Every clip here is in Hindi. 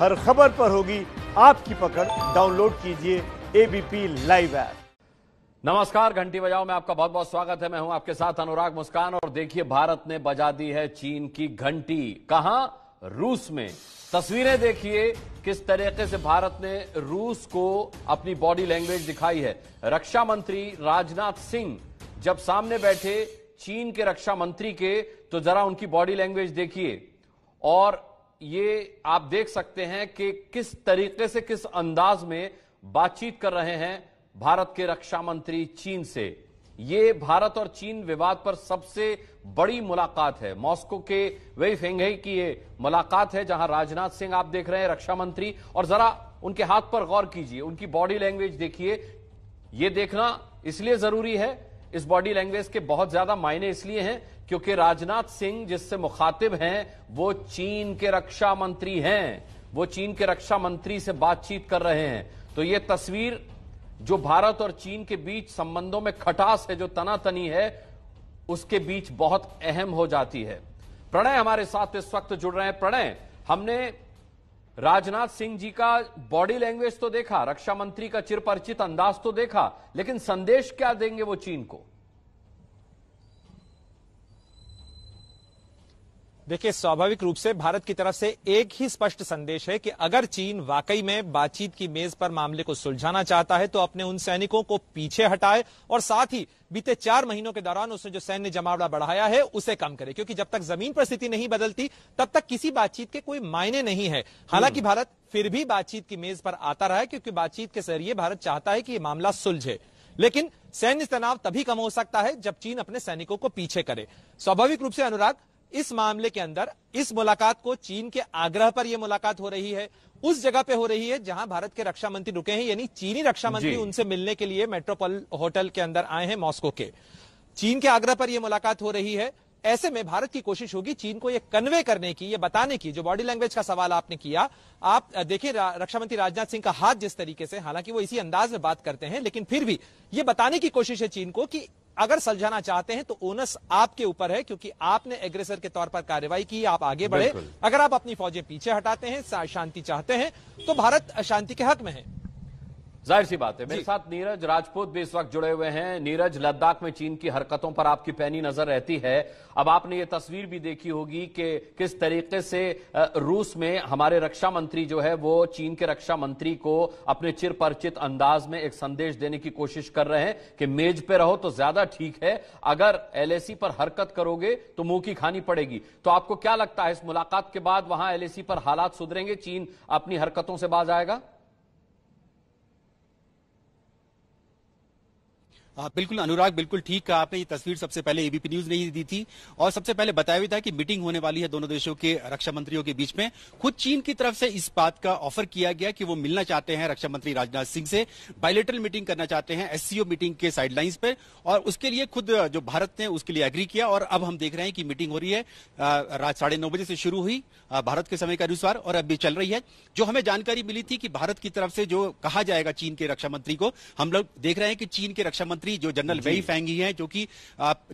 हर खबर पर होगी आपकी पकड़ डाउनलोड कीजिए एबीपी लाइव ऐप नमस्कार घंटी बजाओ में आपका बहुत बहुत स्वागत है मैं हूं आपके साथ अनुराग मुस्कान और देखिए भारत ने बजा दी है चीन की घंटी कहा रूस में तस्वीरें देखिए किस तरीके से भारत ने रूस को अपनी बॉडी लैंग्वेज दिखाई है रक्षा मंत्री राजनाथ सिंह जब सामने बैठे चीन के रक्षा मंत्री के तो जरा उनकी बॉडी लैंग्वेज देखिए और ये आप देख सकते हैं कि किस तरीके से किस अंदाज में बातचीत कर रहे हैं भारत के रक्षा मंत्री चीन से ये भारत और चीन विवाद पर सबसे बड़ी मुलाकात है मॉस्को के वेई फेंगई की ये मुलाकात है जहां राजनाथ सिंह आप देख रहे हैं रक्षा मंत्री और जरा उनके हाथ पर गौर कीजिए उनकी बॉडी लैंग्वेज देखिए ये देखना इसलिए जरूरी है इस बॉडी लैंग्वेज के बहुत ज्यादा मायने इसलिए हैं क्योंकि राजनाथ सिंह जिससे मुखातिब हैं वो चीन के रक्षा मंत्री हैं वो चीन के रक्षा मंत्री से बातचीत कर रहे हैं तो ये तस्वीर जो भारत और चीन के बीच संबंधों में खटास है जो तनातनी है उसके बीच बहुत अहम हो जाती है प्रणय हमारे साथ इस वक्त जुड़ रहे हैं प्रणय हमने राजनाथ सिंह जी का बॉडी लैंग्वेज तो देखा रक्षा मंत्री का चिरपरिचित अंदाज तो देखा लेकिन संदेश क्या देंगे वो चीन को देखिए स्वाभाविक रूप से भारत की तरफ से एक ही स्पष्ट संदेश है कि अगर चीन वाकई में बातचीत की मेज पर मामले को सुलझाना चाहता है तो अपने उन सैनिकों को पीछे हटाए और साथ ही बीते चार महीनों के दौरान उसने जो सैन्य जमावड़ा बढ़ाया है उसे कम करे क्योंकि जब तक जमीन पर स्थिति नहीं बदलती तब तक किसी बातचीत के कोई मायने नहीं है हालांकि हम्म। भारत फिर भी बातचीत की मेज पर आता रहा है क्योंकि बातचीत के जरिए भारत चाहता है कि यह मामला सुलझे लेकिन सैन्य तनाव तभी कम हो सकता है जब चीन अपने सैनिकों को पीछे करे स्वाभाविक रूप से अनुराग इस मामले के अंदर इस मुलाकात को चीन के आग्रह पर यह मुलाकात हो रही है उस जगह पे हो रही है जहां भारत के रक्षा मंत्री रुके हैं यानी चीनी रक्षा मंत्री उनसे मिलने के लिए मेट्रोपोल होटल के अंदर आए हैं मॉस्को के चीन के आग्रह पर यह मुलाकात हो रही है ऐसे में भारत की कोशिश होगी चीन को यह कन्वे करने की यह बताने की जो बॉडी लैंग्वेज का सवाल आपने किया आप देखिए रक्षा मंत्री राजनाथ सिंह का हाथ जिस तरीके से हालांकि वो इसी अंदाज में बात करते हैं लेकिन फिर भी यह बताने की कोशिश है चीन को कि अगर सलझाना चाहते हैं तो ओनस आपके ऊपर है क्योंकि आपने एग्रेसर के तौर पर कार्रवाई की आप आगे बढ़े अगर आप अपनी फौजें पीछे हटाते हैं शांति चाहते हैं तो भारत अशांति के हक में है जाहिर सी बात है मेरे साथ नीरज राजपूत भी इस वक्त जुड़े हुए हैं नीरज लद्दाख में चीन की हरकतों पर आपकी पैनी नजर रहती है अब आपने ये तस्वीर भी देखी होगी कि किस तरीके से रूस में हमारे रक्षा मंत्री जो है वो चीन के रक्षा मंत्री को अपने चिर परिचित अंदाज में एक संदेश देने की कोशिश कर रहे हैं कि मेज पे रहो तो ज्यादा ठीक है अगर एल पर हरकत करोगे तो मुंह की खानी पड़ेगी तो आपको क्या लगता है इस मुलाकात के बाद वहां एल पर हालात सुधरेंगे चीन अपनी हरकतों से बाज आएगा बिल्कुल अनुराग बिल्कुल ठीक कहा आपने ये तस्वीर सबसे पहले एबीपी न्यूज ने ही दी थी और सबसे पहले बताया भी था कि मीटिंग होने वाली है दोनों देशों के रक्षा मंत्रियों के बीच में खुद चीन की तरफ से इस बात का ऑफर किया गया कि वो मिलना चाहते हैं रक्षा मंत्री राजनाथ सिंह से बायलेटरल मीटिंग करना चाहते हैं एससीओ मीटिंग के साइडलाइंस पर और उसके लिए खुद जो भारत ने उसके लिए एग्री किया और अब हम देख रहे हैं कि मीटिंग हो रही है रात साढ़े बजे से शुरू हुई भारत के समय के अनुसार और अब चल रही है जो हमें जानकारी मिली थी कि भारत की तरफ से जो कहा जाएगा चीन के रक्षा मंत्री को हम लोग देख रहे हैं कि चीन के रक्षा मंत्री मंत्री जो जनरल वेई फैंगी हैं जो कि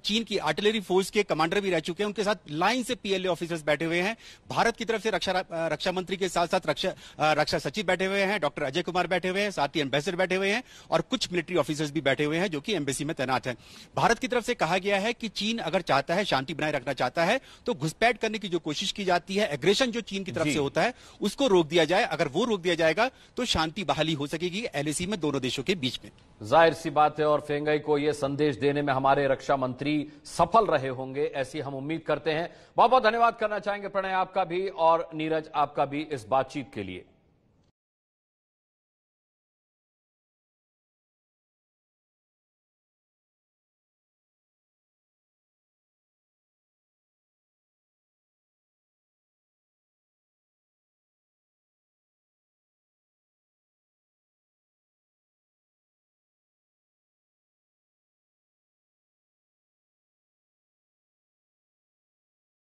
चीन की आर्टिलरी फोर्स के कमांडर भी रह चुके हैं उनके साथ लाइन से पीएलए ऑफिसर्स बैठे हुए हैं भारत की तरफ से रक्षा रक्षा मंत्री के साथ साथ रक्षा रक्षा सचिव बैठे हुए हैं डॉक्टर अजय कुमार बैठे हुए हैं साथ ही एम्बेसडर बैठे हुए हैं और कुछ मिलिट्री ऑफिसर्स भी बैठे हुए हैं जो कि एम्बेसी में तैनात हैं भारत की तरफ से कहा गया है कि चीन अगर चाहता है शांति बनाए रखना चाहता है तो घुसपैठ करने की जो कोशिश की जाती है एग्रेशन जो चीन की तरफ से होता है उसको रोक दिया जाए अगर वो रोक दिया जाएगा तो शांति बहाली हो सकेगी एलएसी में दोनों देशों के बीच में जाहिर सी बात है और महंगाई को यह संदेश देने में हमारे रक्षा मंत्री सफल रहे होंगे ऐसी हम उम्मीद करते हैं बहुत बहुत धन्यवाद करना चाहेंगे प्रणय आपका भी और नीरज आपका भी इस बातचीत के लिए